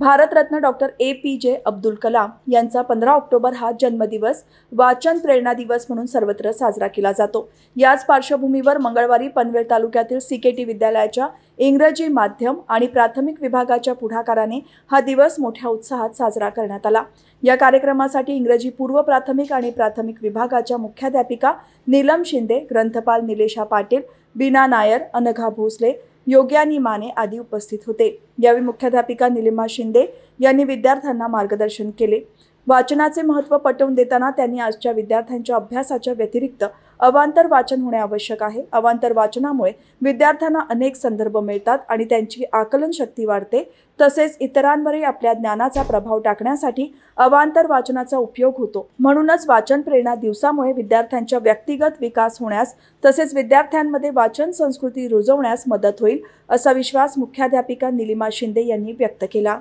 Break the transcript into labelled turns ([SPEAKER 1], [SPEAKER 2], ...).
[SPEAKER 1] Bharat Ratna doctor A P जे अब्दुल कलाम यांचा पंधरा ऑक्टोबर हा जन्मदिवस वाचन प्रेरणा दिवस म्हणून सर्वत्र साजरा केला जातो याच पार्श्वभूमीवर मंगळवारी पनवेल तालुक्यातील सी के टी विद्यालयाच्या इंग्रजी माध्यम आणि प्राथमिक विभागाच्या पुढाकाराने हा दिवस मोठ्या उत्साहात साजरा करण्यात आला या कार्यक्रमासाठी इंग्रजी पूर्व प्राथमिक आणि प्राथमिक विभागाच्या मुख्याध्यापिका नीलम शिंदे ग्रंथपाल निलेशा पाटील बीना नायर अनघा भोसले योग्यानी माने आदी उपस्थित होते यावेळी मुख्याध्यापिका निलिमा शिंदे यांनी विद्यार्थ्यांना मार्गदर्शन केले वाचनाचे महत्त्व पटवून देताना त्यांनी आजच्या विद्यार्थ्यांच्या अभ्यासाच्या व्यतिरिक्त अवांतर वाचन होणे आवश्यक आहे अवांतर वाचनामुळे विद्यार्थ्यांना अनेक संदर्भ मिळतात आणि त्यांची आकलन शक्ती वाढते तसेच इतरांवरही आपल्या ज्ञानाचा प्रभाव टाकण्यासाठी अवांतर वाचनाचा उपयोग होतो म्हणूनच वाचन प्रेरणा दिवसामुळे विद्यार्थ्यांच्या व्यक्तिगत विकास होण्यास तसेच विद्यार्थ्यांमध्ये वाचन संस्कृती रुजवण्यास मदत होईल असा विश्वास मुख्याध्यापिका निलिमा शिंदे यांनी व्यक्त केला